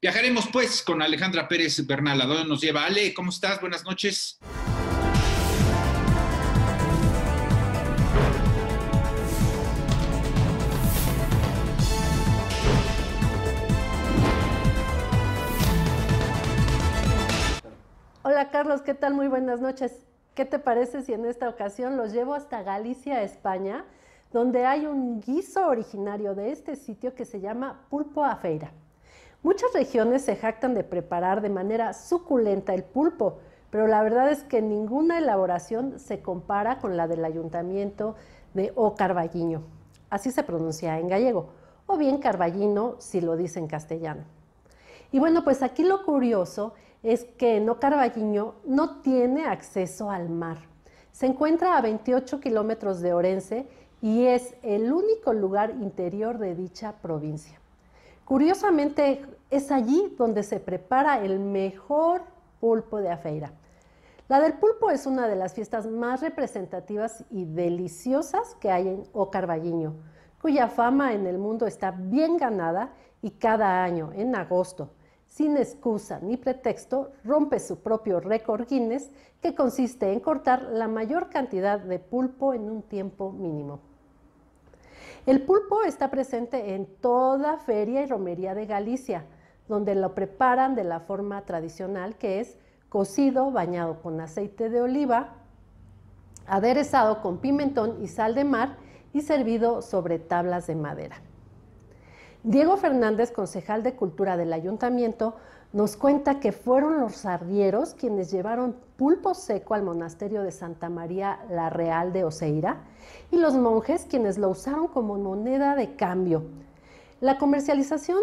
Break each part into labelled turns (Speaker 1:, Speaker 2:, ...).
Speaker 1: Viajaremos pues con Alejandra Pérez Bernal, a dónde nos lleva. Ale, ¿cómo estás? Buenas noches. Hola Carlos, ¿qué tal? Muy buenas noches. ¿Qué te parece si en esta ocasión los llevo hasta Galicia, España, donde hay un guiso originario de este sitio que se llama pulpo a feira? Muchas regiones se jactan de preparar de manera suculenta el pulpo, pero la verdad es que ninguna elaboración se compara con la del ayuntamiento de O Carballiño. Así se pronuncia en gallego, o bien Carballino si lo dice en castellano. Y bueno, pues aquí lo curioso es que No Carballiño no tiene acceso al mar. Se encuentra a 28 kilómetros de Orense y es el único lugar interior de dicha provincia. Curiosamente, es allí donde se prepara el mejor pulpo de afeira. La del pulpo es una de las fiestas más representativas y deliciosas que hay en Ocarvalliño, cuya fama en el mundo está bien ganada y cada año, en agosto, sin excusa ni pretexto, rompe su propio récord Guinness, que consiste en cortar la mayor cantidad de pulpo en un tiempo mínimo. El pulpo está presente en toda feria y romería de Galicia, donde lo preparan de la forma tradicional que es cocido, bañado con aceite de oliva, aderezado con pimentón y sal de mar y servido sobre tablas de madera. Diego Fernández, concejal de Cultura del Ayuntamiento, nos cuenta que fueron los arrieros quienes llevaron pulpo seco al monasterio de Santa María la Real de Oseira y los monjes quienes lo usaron como moneda de cambio. La comercialización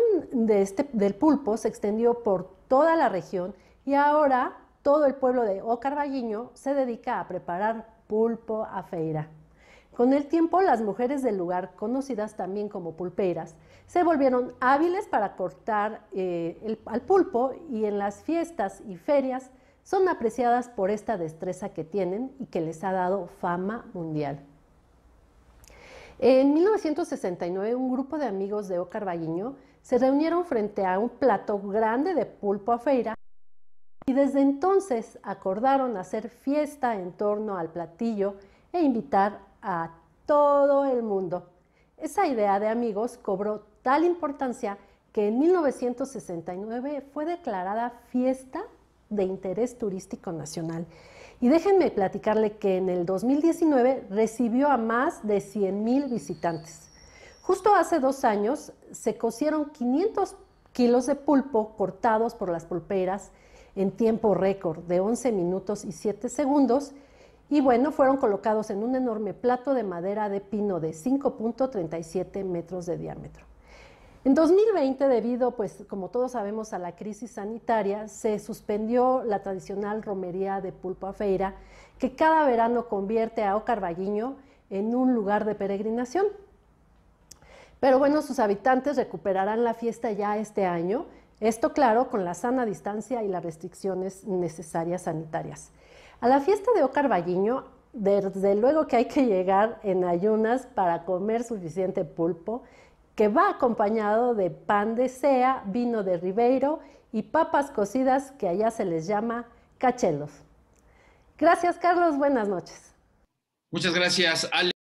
Speaker 1: este, del pulpo se extendió por toda la región y ahora todo el pueblo de Ocarballiño se dedica a preparar pulpo a feira. Con el tiempo, las mujeres del lugar, conocidas también como pulperas, se volvieron hábiles para cortar eh, al pulpo y en las fiestas y ferias son apreciadas por esta destreza que tienen y que les ha dado fama mundial. En 1969, un grupo de amigos de Ocarvalliño se reunieron frente a un plato grande de pulpo a feira y desde entonces acordaron hacer fiesta en torno al platillo e invitar a todo el mundo. Esa idea de amigos cobró tal importancia que en 1969 fue declarada fiesta de interés turístico nacional. Y déjenme platicarle que en el 2019 recibió a más de 100 mil visitantes. Justo hace dos años se cocieron 500 kilos de pulpo cortados por las pulperas en tiempo récord de 11 minutos y 7 segundos y bueno, fueron colocados en un enorme plato de madera de pino de 5.37 metros de diámetro. En 2020, debido, pues como todos sabemos, a la crisis sanitaria, se suspendió la tradicional romería de pulpo a feira, que cada verano convierte a Ocarvalliño en un lugar de peregrinación. Pero bueno, sus habitantes recuperarán la fiesta ya este año, esto claro, con la sana distancia y las restricciones necesarias sanitarias. A la fiesta de Ocarballiño, desde luego que hay que llegar en ayunas para comer suficiente pulpo, que va acompañado de pan de sea, vino de Ribeiro y papas cocidas que allá se les llama cachelos. Gracias, Carlos. Buenas noches. Muchas gracias, Ale.